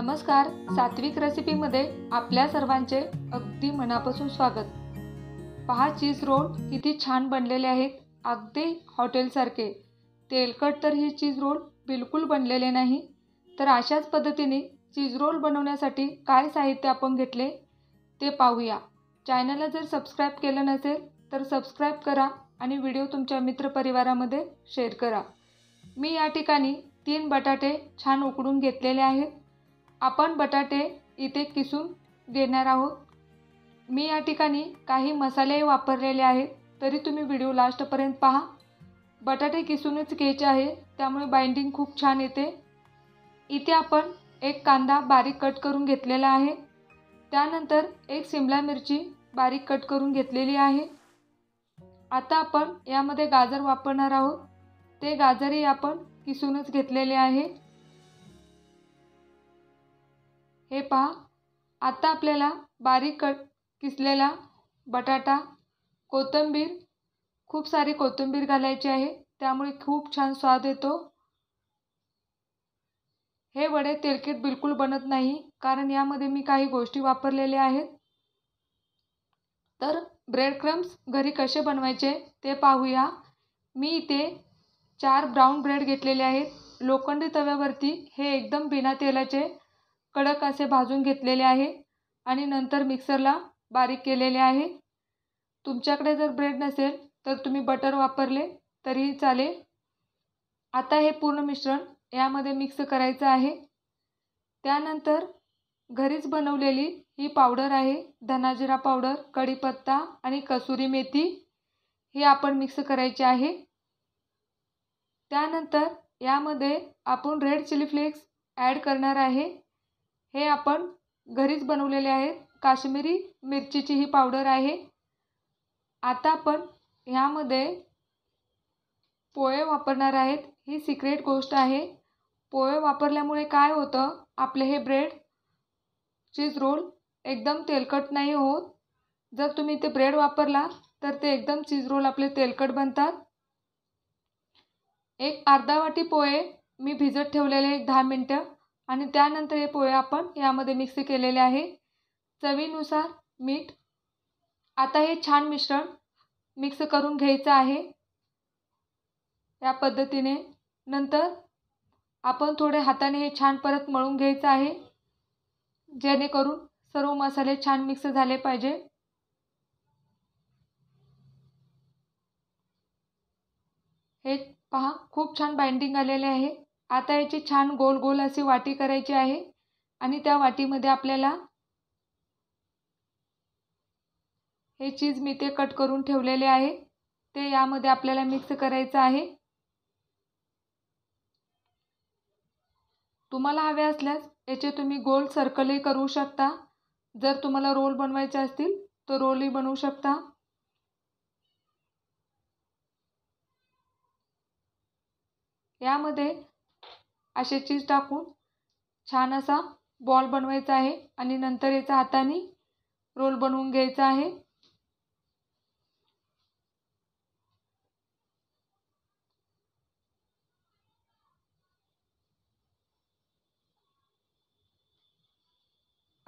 नमस्कार सात्विक रेसिपीमध्ये आपल्या सर्वांचे अगदी मनापासून स्वागत पहा चीज रोल किती छान बनलेले आहेत अगदी हॉटेलसारखे तेलकट तर ही चीज रोल बिलकुल बनलेले नाही तर अशाच पद्धतीने चीज रोल बनवण्यासाठी काय साहित्य आपण घेतले ते पाहूया चॅनलला जर सबस्क्राईब केलं नसेल तर सबस्क्राईब करा आणि व्हिडिओ तुमच्या मित्रपरिवारामध्ये शेअर करा मी या ठिकाणी तीन बटाटे छान उकडून घेतलेले आहेत आपण बटाटे इथे किसून घेणार आहोत मी या ठिकाणी काही मसाले वापरलेले आहेत तरी तुम्ही व्हिडिओ लास्टपर्यंत पहा बटाटे किसूनच घ्यायचे आहे त्यामुळे बाइंडिंग खूप छान येते इथे आपण एक कांदा बारीक कट करून घेतलेला आहे त्यानंतर एक शिमला मिरची बारीक कट करून घेतलेली आहे आता आपण यामध्ये गाजर वापरणार आहोत ते गाजरही आपण किसूनच घेतलेले आहे हे पहा आता आपल्याला बारीक कट किसलेला बटाटा कोथिंबीर खूप सारी कोथिंबीर घालायची आहे त्यामुळे खूप छान स्वाद येतो हे वडे तेलकट बिलकुल बनत नाही कारण यामध्ये मी काही गोष्टी वापरलेल्या आहेत तर ब्रेड क्रम्स घरी कसे बनवायचे ते पाहूया मी इथे चार ब्राऊन ब्रेड घेतलेले आहेत लोखंडी तव्यावरती हे एकदम बिना तेलाचे कडक असे भाजून घेतलेले आहे आणि नंतर मिक्सरला बारीक केलेले आहे तुमच्याकडे जर ब्रेड नसेल तर तुम्ही बटर वापरले तरीही चालेल आता हे पूर्ण मिश्रण यामध्ये मिक्स करायचं आहे त्यानंतर घरीच बनवलेली ही पावडर आहे धनाजिरा पावडर कढीपत्ता आणि कसुरी मेथी हे आपण मिक्स करायचे आहे त्यानंतर यामध्ये आपण रेड चिली फ्लेक्स ॲड करणार आहे हे आपण घरीच बनवलेले आहेत काश्मिरी मिरचीची ही पावडर आहे आता आपण ह्यामध्ये पोहे वापरणार आहेत ही सिक्रेट गोष्ट आहे पोहे वापरल्यामुळे काय होतं आपले हे ब्रेड चीज रोल एकदम तेलकट नाही होत जर तुम्ही ते ब्रेड वापरला तर ते एकदम चीज रोल आपले तेलकट बनतात एक अर्धा वाटी पोहे मी भिजत ठेवलेले एक दहा मिनटं आणि त्यानंतर हे पोहे आपण यामध्ये मिक्स केलेले आहे चवीनुसार मीठ आता हे छान मिश्रण मिक्स करून घ्यायचं आहे या पद्धतीने नंतर आपण थोडे हाताने हे छान परत मळून घ्यायचं आहे जेणेकरून सर्व मसाले छान मिक्स झाले पाहिजे हे पहा खूप छान बाइंडिंग आलेले आहे आता याची छान गोल गोल असे वाटी करायची आहे आणि त्या वाटीमध्ये आपल्याला हे चीज मी ते कट करून ठेवलेले आहे ते यामध्ये आपल्याला मिक्स करायचं आहे तुम्हाला हवे असल्यास याचे तुम्ही गोल सर्कलही करू शकता जर तुम्हाला रोल बनवायचे असतील तर रोलही बनवू शकता यामध्ये असे चीज टाकून छान असा बॉल बनवायचा आहे आणि नंतर याचा हाताने रोल बनवून घ्यायचा आहे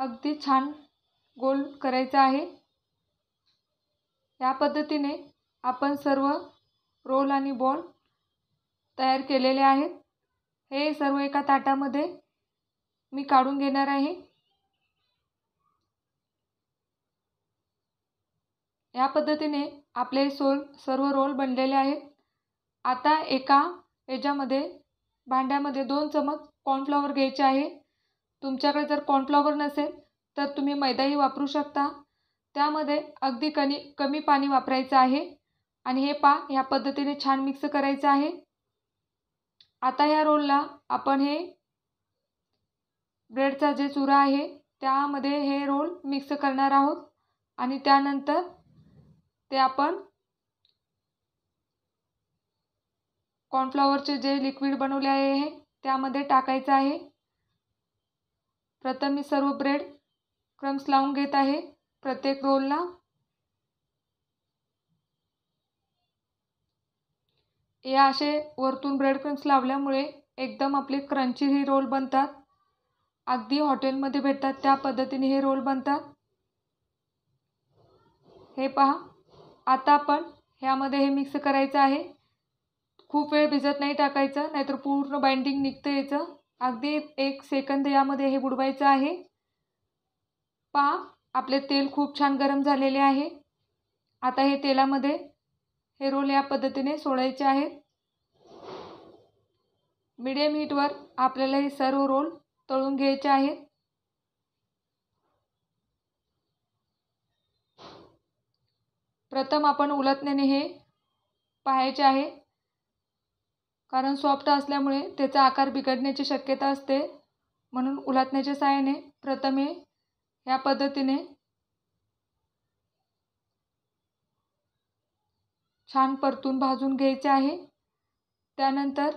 अगदी छान गोल करायचा आहे या पद्धतीने आपण सर्व रोल आणि बॉल तयार केलेले आहेत हे सर्व एका ताटामध्ये मी काढून घेणार आहे या पद्धतीने आपले सोल सर्व रोल बनलेले आहेत आता एका याच्यामध्ये भांड्यामध्ये दोन चमच कॉर्नफ्लॉवर घ्यायचे आहे तुमच्याकडे जर कॉर्नफ्लॉवर नसेल तर तुम्ही मैदाही वापरू शकता त्यामध्ये अगदी कमी कमी पाणी वापरायचं आहे आणि हे पा ह्या पद्धतीने छान मिक्स करायचं आहे आता या रोलला आपण हे ब्रेडचा जे चुरा आहे त्यामध्ये हे रोल मिक्स करणार आहोत आणि त्यानंतर ते आपण कॉर्नफ्लॉवरचे जे लिक्विड बनवले आहे त्यामध्ये टाकायचं आहे प्रथम मी सर्व ब्रेड क्रम्स लावून घेत आहे प्रत्येक रोलला या असे वरतून ब्रेड क्रम्स लावल्यामुळे एकदम आपले क्रंची हे रोल बनतात अगदी हॉटेलमध्ये भेटतात त्या पद्धतीने हे रोल बनतात हे पहा आता आपण ह्यामध्ये हे मिक्स करायचं आहे खूप वेळ भिजत नाही टाकायचं नाहीतर पूर्ण बाइंडिंग निघतं यायचं अगदी एक सेकंद यामध्ये हे बुडवायचं आहे पहा आपले तेल खूप छान गरम झालेले आहे आता हे तेलामध्ये हे रोल या पद्धतीने सोडायचे आहेत हीट हीटवर आपल्याला हे सर्व रोल तळून घ्यायचे आहेत प्रथम आपण उलटण्याने हे पाहायचे आहे कारण सॉफ्ट असल्यामुळे त्याचा आकार बिघडण्याची शक्यता असते म्हणून उलटण्याच्या सहाय्याने प्रथम हे ह्या पद्धतीने छान परतून भाजून घ्यायचे आहे त्यानंतर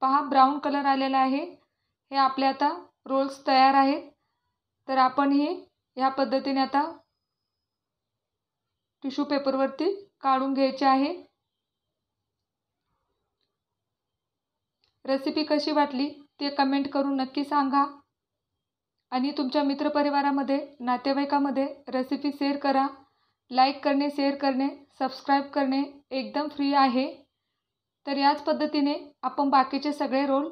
पहा ब्राऊन कलर आलेला आहे हे आपले आता रोल्स तयार आहेत तर आपण हे ह्या पद्धतीने आता टिश्यू पेपरवरती काढून घ्यायचे आहे रेसिपी कशी वाटली ते कमेंट करून नक्की सांगा आणि तुमच्या मित्रपरिवारामध्ये नातेवाईकामध्ये रेसिपी शेअर करा लाईक करणे शेअर करणे सबस्क्राईब करणे एकदम फ्री आहे तर याच पद्धतीने आपण बाकीचे सगळे रोल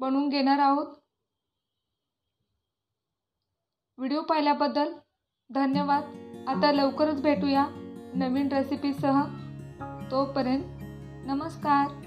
बनवून घेणार आहोत व्हिडिओ पाहिल्याबद्दल धन्यवाद आता लवकरच भेटूया नवीन रेसिपीसह तोपर्यंत नमस्कार